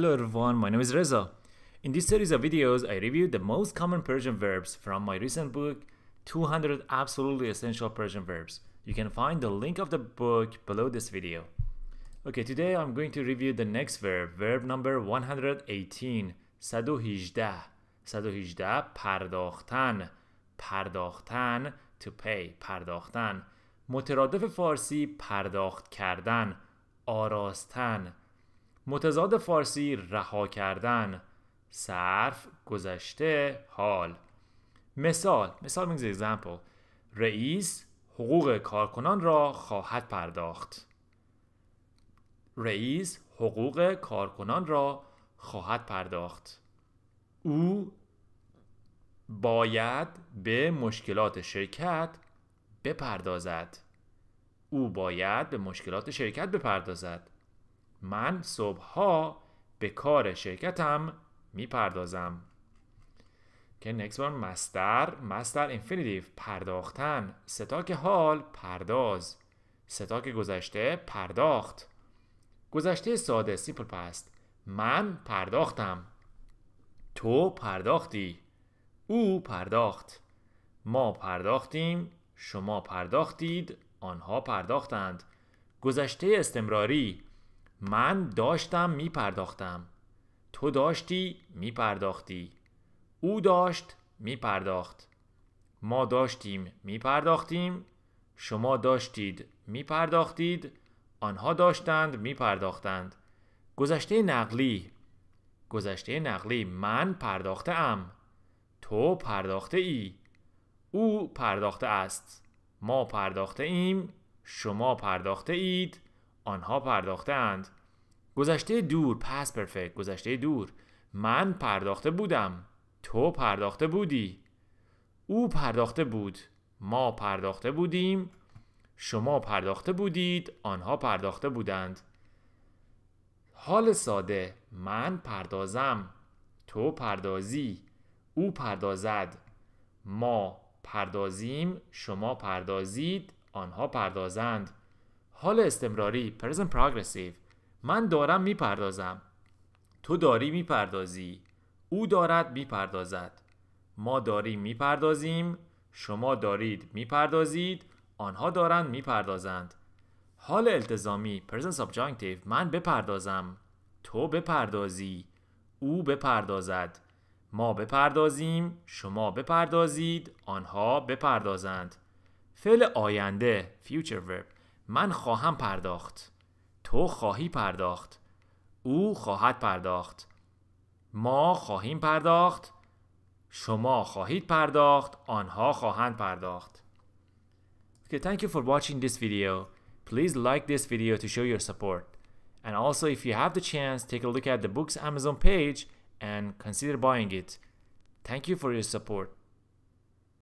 Hello everyone, my name is Reza. In this series of videos, I review the most common Persian verbs from my recent book, 200 Absolutely Essential Persian Verbs. You can find the link of the book below this video. Okay, today I'm going to review the next verb, verb number 118, 118. 118, پرداختن. پرداختن, to pay, پرداختن. مترادف فارسی پرداخت کردن, آراستن. متضاد فارسی رها کردن صرف گذشته حال مثال مثال میگز رئیس حقوق کارکنان را خواهد پرداخت رئیس حقوق کارکنان را خواهد پرداخت او باید به مشکلات شرکت بپردازد او باید به مشکلات شرکت بپردازد من صبحها به کار شرکتم میپردازم که نکس بار مستر مستر اینفینیتیو پرداختن ستاک حال پرداز ستاک گذشته پرداخت گذشته ساده سیمپل پست من پرداختم تو پرداختی او پرداخت ما پرداختیم شما پرداختید آنها پرداختند گذشته استمراری من داشتم می پرداختم. تو داشتی می پرداختی. او داشت می پرداخت. ما داشتیم می پرداختیم. شما داشتید می پرداختید. آنها داشتند می پرداختند. گذشته نقلی گذشته نقلی من پرداخته ام. تو پرداخته ای. او پرداخته است. ما پرداخته ایم. شما پرداخته اید. آنها پرداختند گذشته دور پس پرفکت گذشته دور من پرداخته بودم تو پرداخته بودی او پرداخته بود ما پرداخته بودیم شما پرداخته بودید آنها پرداخته بودند حال ساده من پردازم تو پردازی او پردازد ما پردازیم شما پردازید آنها پردازند حال استمراری Present Progressive من دارم میپردازم تو داری میپردازی او دارد میپردازد ما داریم میپردازیم شما دارید میپردازید آنها دارند میپردازند حال التزامی Present Subjunctive من بپردازم تو بپردازی او بپردازد ما بپردازیم شما بپردازید آنها بپردازند فعل آینده future verb من خواهم پرداخت تو خواهی پرداخت او خواهد پرداخت ما خواهیم پرداخت شما خواهید پرداخت آنها خواهند پرداخت Okay, thank you for watching this video. Please like this video to show your support. And also if you have the chance, take a look at the book's Amazon page and consider buying it. Thank you for your support.